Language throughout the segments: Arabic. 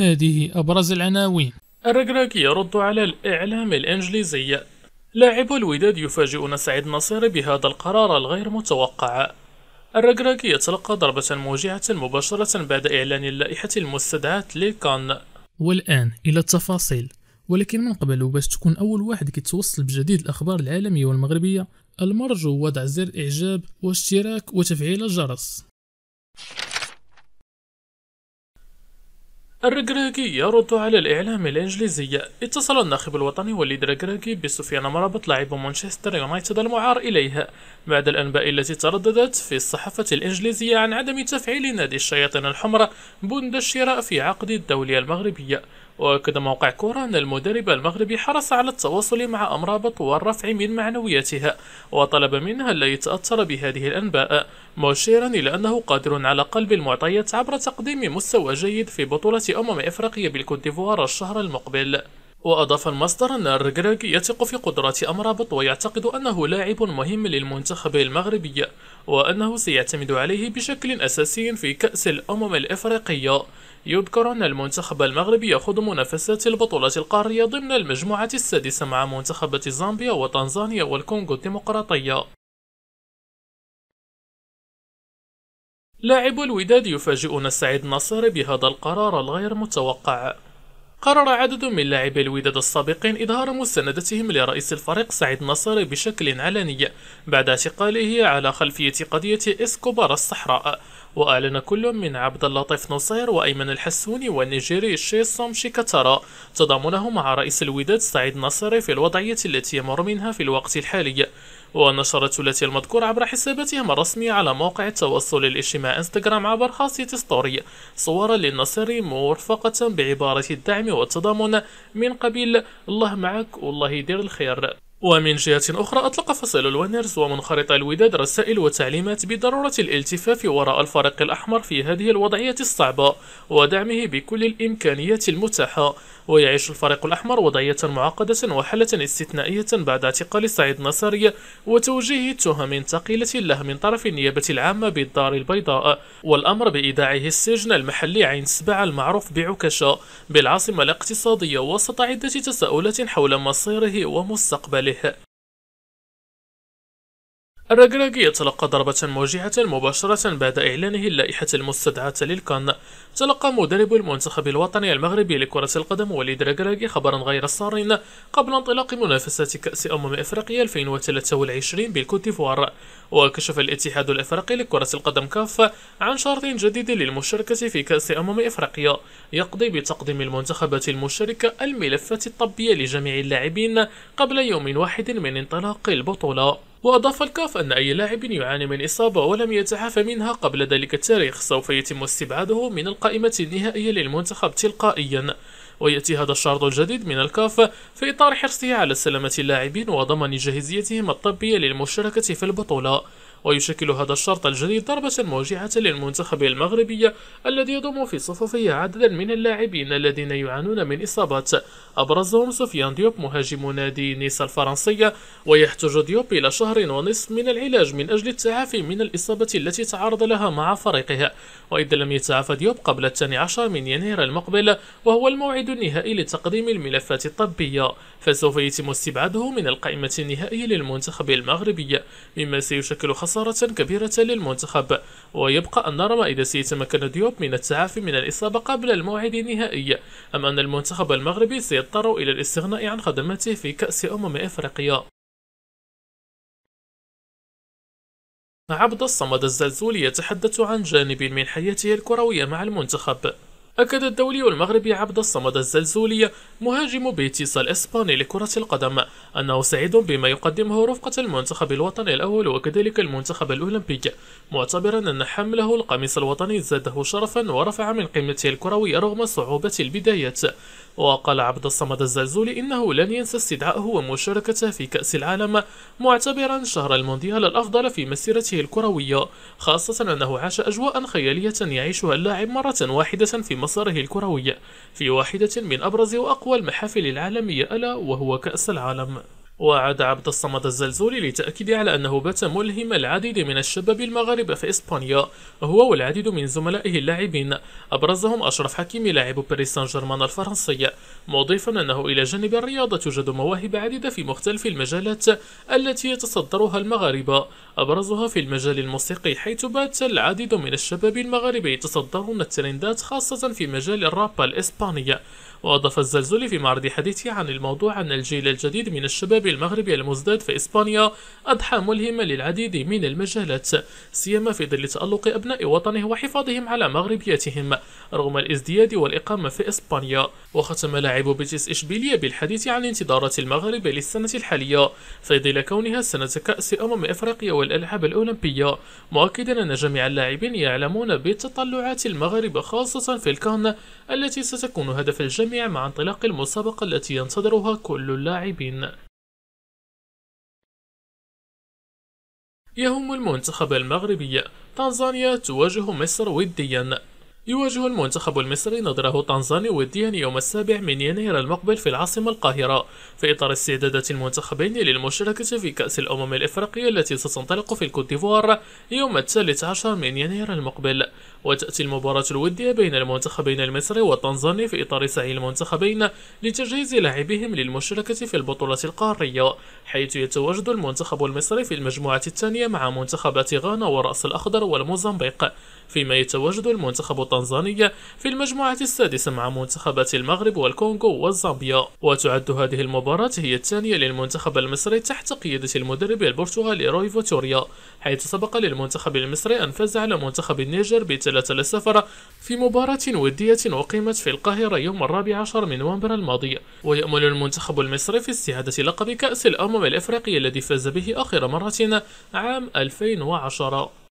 هذه أبرز العناوين الركراكي يرد على الإعلام الإنجليزي لاعب الوداد يفاجئنا سعيد النصير بهذا القرار الغير متوقع الركراكي يتلقى ضربة موجعة مباشرة بعد إعلان اللائحة المستدعاة لكان والآن إلى التفاصيل ولكن من قبل باش تكون أول واحد كيتوصل بجديد الأخبار العالمية والمغربية المرجو وضع زر إعجاب واشتراك وتفعيل الجرس الركراكي يرد على الإعلام الإنجليزي اتصل الناخب الوطني وليد ركراكي بسفيان مرابط لاعب مانشستر يونايتد المعار إليه بعد الأنباء التي ترددت في الصحافة الإنجليزية عن عدم تفعيل نادي الشياطين الحمر بند الشراء في عقد الدوليه المغربية وأكد موقع كورة أن المدرب المغربي حرص على التواصل مع أمرابط والرفع من معنوياتها وطلب منها ألا يتأثر بهذه الأنباء مشيرا إلى أنه قادر على قلب المعطيات عبر تقديم مستوى جيد في بطولة أمم إفريقيا بالكوت ديفوار الشهر المقبل وأضاف المصدر أن الرجراج يثق في قدرات أمرابط ويعتقد أنه لاعب مهم للمنتخب المغربي وأنه سيعتمد عليه بشكل أساسي في كأس الأمم الإفريقية يذكر أن المنتخب المغربي يخوض منافسات البطولة القارية ضمن المجموعة السادسة مع منتخبات زامبيا وتنزانيا والكونغو الديمقراطية لاعب الوداد يفاجئنا السعيد النصر بهذا القرار الغير متوقع قرر عدد من لاعبي الوداد السابقين إظهار مستندتهم لرئيس الفريق سعيد النصر بشكل علني بعد اعتقاله على خلفية قضية إسكوبار الصحراء وأعلن كل من عبد اللطيف نصير وأيمن الحسوني والنيجيري الشيسوم شيكاتارا تضامنه مع رئيس الوداد سعيد الناصري في الوضعية التي يمر منها في الوقت الحالي ونشرت الثلاثي المذكور عبر حساباتهم الرسمية على موقع التواصل الاجتماعي انستغرام عبر خاصية ستوري صورا للنصري مرفقة بعبارة الدعم والتضامن من قبيل الله معك والله يدير الخير ومن جهة أخرى أطلق فصيل الونرز ومنخرط الوداد رسائل وتعليمات بضرورة الالتفاف وراء الفريق الأحمر في هذه الوضعية الصعبة ودعمه بكل الإمكانيات المتاحة ويعيش الفريق الأحمر وضعية معقدة وحالة استثنائية بعد اعتقال سعيد نصري وتوجيه تهم ثقيلة له من طرف النيابة العامة بالدار البيضاء والأمر بإيداعه السجن المحلي عين سبع المعروف بعكشة بالعاصمة الاقتصادية وسط عدة تساؤلات حول مصيره ومستقبله الركراكي يتلقى ضربة موجعة مباشرة بعد إعلانه اللائحة المستدعاة للكان تلقى مدرب المنتخب الوطني المغربي لكرة القدم وليد ركراكي خبرا غير سار قبل انطلاق منافسات كأس أمم إفريقيا 2023 بالكوت ديفوار وكشف الاتحاد الإفريقي لكرة القدم كاف عن شرط جديد للمشاركة في كأس أمم إفريقيا يقضي بتقديم المنتخبات المشاركة الملفات الطبية لجميع اللاعبين قبل يوم واحد من انطلاق البطولة وأضاف الكاف أن أي لاعب يعاني من إصابة ولم يتعافى منها قبل ذلك التاريخ سوف يتم استبعاده من القائمة النهائية للمنتخب تلقائيا ويأتي هذا الشرط الجديد من الكاف في إطار حرصه على سلامة اللاعبين وضمان جاهزيتهم الطبية للمشاركة في البطولة ويشكل هذا الشرط الجديد ضربة موجعة للمنتخب المغربي الذي يضم في صفوفه عددا من اللاعبين الذين يعانون من إصابات أبرزهم سفيان ديوب مهاجم نادي نيس الفرنسية ويحتاج ديوب إلى شهر ونصف من العلاج من أجل التعافي من الإصابة التي تعرض لها مع فريقه وإذا لم يتعافى ديوب قبل الثاني عشر من يناير المقبل وهو الموعد النهائي لتقديم الملفات الطبية فسوف يتم استبعاده من القائمة النهائية للمنتخب المغربي مما سيشكل خسارة خسارة كبيرة للمنتخب ويبقى أن نرى ما إذا سيتمكن ديوب من التعافي من الإصابة قبل الموعد النهائي أم أن المنتخب المغربي سيضطر إلى الاستغناء عن خدماته في كأس أمم إفريقيا عبد الصمد الزلزولي يتحدث عن جانب من حياته الكروية مع المنتخب أكد الدولي المغربي عبد الصمد الزلزولي مهاجم بيتيس الإسباني لكرة القدم أنه سعيد بما يقدمه رفقة المنتخب الوطني الأول وكذلك المنتخب الأولمبي معتبرا أن حمله القميص الوطني زاده شرفا ورفع من قيمته الكروية رغم صعوبة البدايات وقال عبد الصمد الزلزولي إنه لن ينسى استدعائه ومشاركته في كأس العالم معتبرا شهر المونديال الأفضل في مسيرته الكروية خاصة أنه عاش أجواء خيالية يعيشها اللاعب مرة واحدة في مساره الكروي في واحدة من أبرز وأقوى المحافل العالمية ألا وهو كأس العالم وعاد عبد الصمد الزلزولي لتأكيد على أنه بات ملهم العديد من الشباب المغاربة في إسبانيا هو والعديد من زملائه اللاعبين أبرزهم أشرف حكيمي لاعب باريس سان جيرمان الفرنسي مضيفا أنه إلى جانب الرياضة توجد مواهب عديدة في مختلف المجالات التي يتصدرها المغاربة أبرزها في المجال الموسيقي حيث بات العديد من الشباب المغاربة يتصدرون الترندات خاصة في مجال الراب الإسباني وأضاف الزلزولي في معرض حديثه عن الموضوع أن الجيل الجديد من الشباب المغربي المزداد في إسبانيا أضحى ملهمة للعديد من المجالات سيما في ظل تألق أبناء وطنه وحفاظهم على مغربيتهم رغم الازدياد والإقامة في إسبانيا وختم لاعب بيتيس إشبيلية بالحديث عن انتظارات المغرب للسنة الحالية في ظل كونها سنة كأس أمم إفريقيا والألعاب الأولمبية مؤكدا أن جميع اللاعبين يعلمون بتطلعات المغرب خاصة في الكهن التي ستكون هدف الجميع مع انطلاق المسابقة التي ينتظرها كل اللاعبين يهم المنتخب المغربي تنزانيا تواجه مصر وديا يواجه المنتخب المصري نظره طنزاني وديا يوم السابع من يناير المقبل في العاصمة القاهرة في إطار استعدادات المنتخبين للمشاركة في كأس الأمم الإفريقية التي ستنطلق في الكوت ديفوار يوم الثالث عشر من يناير المقبل وتأتي المباراة الودية بين المنتخبين المصري والتنزاني في إطار سعي المنتخبين لتجهيز لاعبيهم للمشاركة في البطولة القارية حيث يتواجد المنتخب المصري في المجموعة الثانية مع منتخبات غانا ورأس الأخضر والموزمبيق فيما يتواجد المنتخب التنزانية في المجموعة السادسة مع منتخبات المغرب والكونغو والزامبيا وتعد هذه المباراة هي الثانية للمنتخب المصري تحت قيادة المدرب البرتغالي روي فوتوريا حيث سبق للمنتخب المصري أن فاز على منتخب النيجر بثلاثة لصفر في مباراة ودية وقيمت في القاهرة يوم الرابع عشر من نوفمبر الماضي ويأمل المنتخب المصري في استعادة لقب كأس الأمم الأفريقي الذي فاز به آخر مرة عام 2010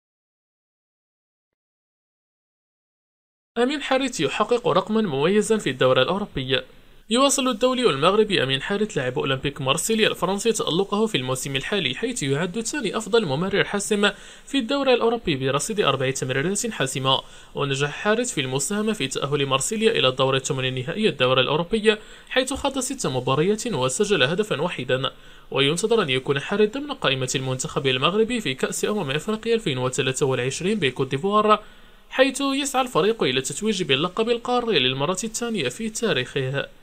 أمين حارث يحقق رقما مميزا في الدورة الأوروبية يواصل الدولي المغربي أمين حارث لاعب أولمبيك مارسيليا الفرنسي تألقه في الموسم الحالي حيث يعد ثاني أفضل ممرر حاسم في الدوري الأوروبي برصيد أربع تمريرات حاسمة ونجح حارث في المساهمة في تأهل مارسيليا إلى الدور الثمن النهائي الدورة الأوروبية حيث خاض ست مباريات وسجل هدفا واحدا وينتظر أن يكون حارث ضمن قائمة المنتخب المغربي في كأس أمم أفريقيا 2023 بكوت ديفوار حيث يسعى الفريق إلى تتويج باللقب القاري للمرة الثانية في تاريخه